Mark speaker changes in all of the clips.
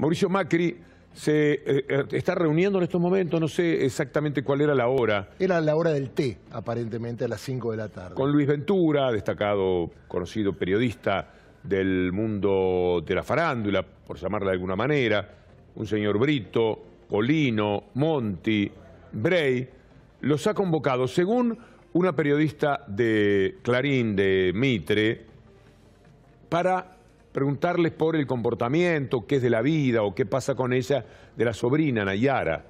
Speaker 1: Mauricio Macri se eh, eh, está reuniendo en estos momentos, no sé exactamente cuál era la hora.
Speaker 2: Era la hora del té, aparentemente, a las 5 de la tarde.
Speaker 1: Con Luis Ventura, destacado, conocido periodista del mundo de la farándula, por llamarla de alguna manera, un señor Brito, Polino, Monti, Bray, los ha convocado, según una periodista de Clarín, de Mitre, para preguntarles por el comportamiento, qué es de la vida o qué pasa con ella de la sobrina Nayara,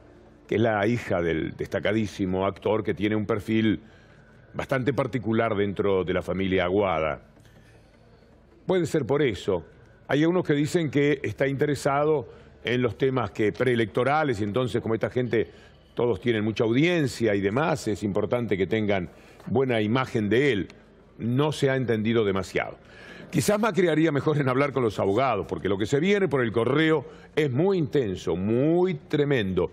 Speaker 1: que es la hija del destacadísimo actor que tiene un perfil bastante particular dentro de la familia Aguada. Puede ser por eso. Hay algunos que dicen que está interesado en los temas que preelectorales y entonces como esta gente todos tienen mucha audiencia y demás, es importante que tengan buena imagen de él no se ha entendido demasiado. Quizás Macri haría mejor en hablar con los abogados, porque lo que se viene por el correo es muy intenso, muy tremendo.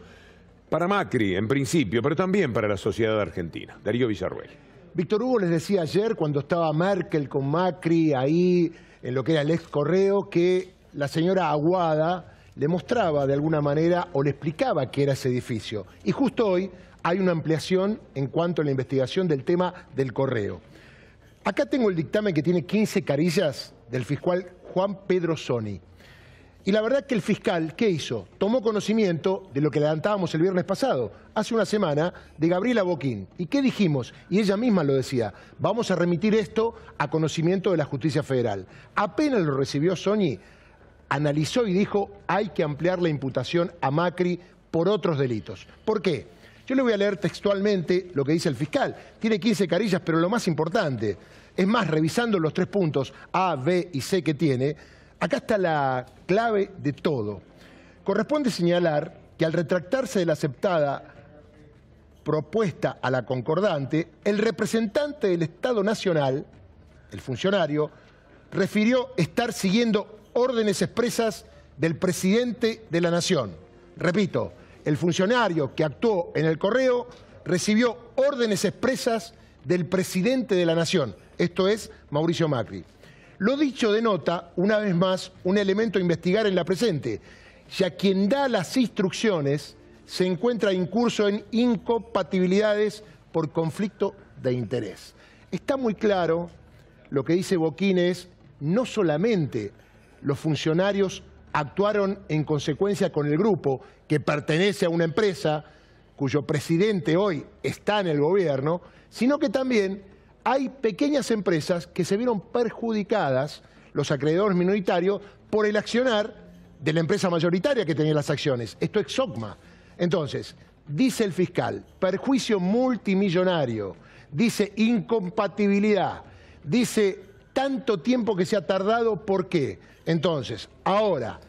Speaker 1: Para Macri, en principio, pero también para la sociedad argentina. Darío Villarruel.
Speaker 2: Víctor Hugo les decía ayer, cuando estaba Merkel con Macri ahí, en lo que era el ex correo, que la señora Aguada le mostraba de alguna manera o le explicaba qué era ese edificio. Y justo hoy hay una ampliación en cuanto a la investigación del tema del correo. Acá tengo el dictamen que tiene 15 carillas del fiscal Juan Pedro Sony Y la verdad que el fiscal, ¿qué hizo? Tomó conocimiento de lo que adelantábamos el viernes pasado, hace una semana, de Gabriela Boquín. ¿Y qué dijimos? Y ella misma lo decía, vamos a remitir esto a conocimiento de la justicia federal. Apenas lo recibió Sony, analizó y dijo, hay que ampliar la imputación a Macri por otros delitos. ¿Por qué? Yo le voy a leer textualmente lo que dice el fiscal. Tiene 15 carillas, pero lo más importante, es más, revisando los tres puntos A, B y C que tiene, acá está la clave de todo. Corresponde señalar que al retractarse de la aceptada propuesta a la concordante, el representante del Estado Nacional, el funcionario, refirió estar siguiendo órdenes expresas del presidente de la Nación. Repito, el funcionario que actuó en el correo recibió órdenes expresas del presidente de la Nación, esto es Mauricio Macri. Lo dicho denota, una vez más, un elemento a investigar en la presente, ya quien da las instrucciones se encuentra incurso en incompatibilidades por conflicto de interés. Está muy claro lo que dice Boquín es no solamente los funcionarios actuaron en consecuencia con el grupo que pertenece a una empresa cuyo presidente hoy está en el gobierno, sino que también hay pequeñas empresas que se vieron perjudicadas, los acreedores minoritarios, por el accionar de la empresa mayoritaria que tenía las acciones. Esto es SOCMA. Entonces, dice el fiscal, perjuicio multimillonario, dice incompatibilidad, dice tanto tiempo que se ha tardado, ¿por qué? Entonces, ahora,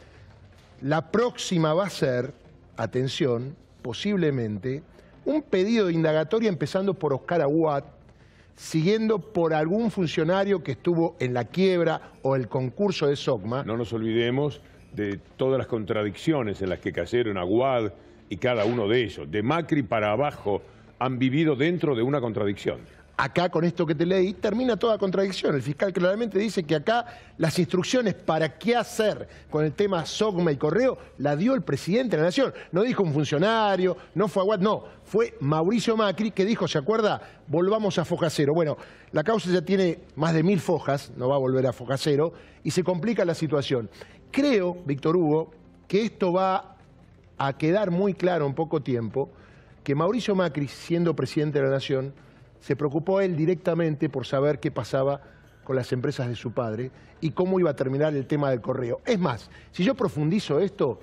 Speaker 2: la próxima va a ser, atención, posiblemente, un pedido de indagatoria empezando por Oscar Aguad, siguiendo por
Speaker 1: algún funcionario que estuvo en la quiebra o el concurso de SOCMA. No nos olvidemos de todas las contradicciones en las que cayeron Aguad y cada uno de ellos, de Macri para abajo, han vivido dentro de una contradicción.
Speaker 2: Acá, con esto que te leí, termina toda contradicción. El fiscal claramente dice que acá las instrucciones para qué hacer con el tema SOGMA y correo la dio el presidente de la Nación. No dijo un funcionario, no fue Aguad, no. Fue Mauricio Macri que dijo, ¿se acuerda? Volvamos a foja cero. Bueno, la causa ya tiene más de mil fojas, no va a volver a foja cero, y se complica la situación. Creo, Víctor Hugo, que esto va a quedar muy claro en poco tiempo que Mauricio Macri, siendo presidente de la Nación, se preocupó él directamente por saber qué pasaba con las empresas de su padre y cómo iba a terminar el tema del correo. Es más, si yo profundizo esto,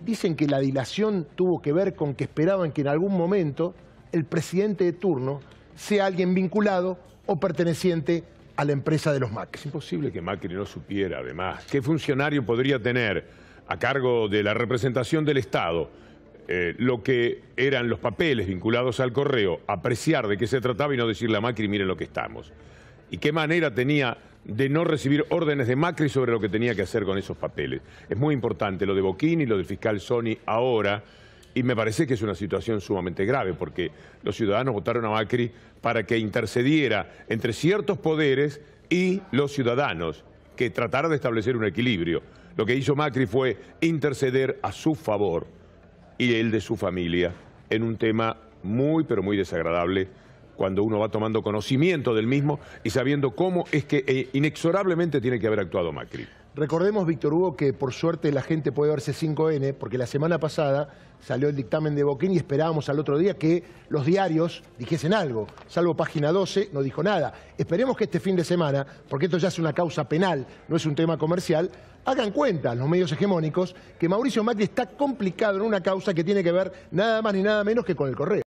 Speaker 2: dicen que la dilación tuvo que ver con que esperaban que en algún momento el presidente de turno sea alguien vinculado o
Speaker 1: perteneciente a la empresa de los Macri. Es imposible que Macri no supiera, además, qué funcionario podría tener a cargo de la representación del Estado eh, lo que eran los papeles vinculados al correo, apreciar de qué se trataba y no decirle a Macri, miren lo que estamos. Y qué manera tenía de no recibir órdenes de Macri sobre lo que tenía que hacer con esos papeles. Es muy importante lo de Boquini, lo del fiscal Sony ahora, y me parece que es una situación sumamente grave, porque los ciudadanos votaron a Macri para que intercediera entre ciertos poderes y los ciudadanos, que tratara de establecer un equilibrio. Lo que hizo Macri fue interceder a su favor y el de su familia en un tema muy, pero muy desagradable cuando uno va tomando conocimiento del mismo y sabiendo cómo es que eh, inexorablemente tiene que haber actuado Macri.
Speaker 2: Recordemos, Víctor Hugo, que por suerte la gente puede verse 5N, porque la semana pasada salió el dictamen de Boquín y esperábamos al otro día que los diarios dijesen algo, salvo página 12, no dijo nada. Esperemos que este fin de semana, porque esto ya es una causa penal, no es un tema comercial, hagan cuenta los medios hegemónicos que Mauricio Macri está complicado en una causa que tiene que ver nada más ni nada menos que con el correo.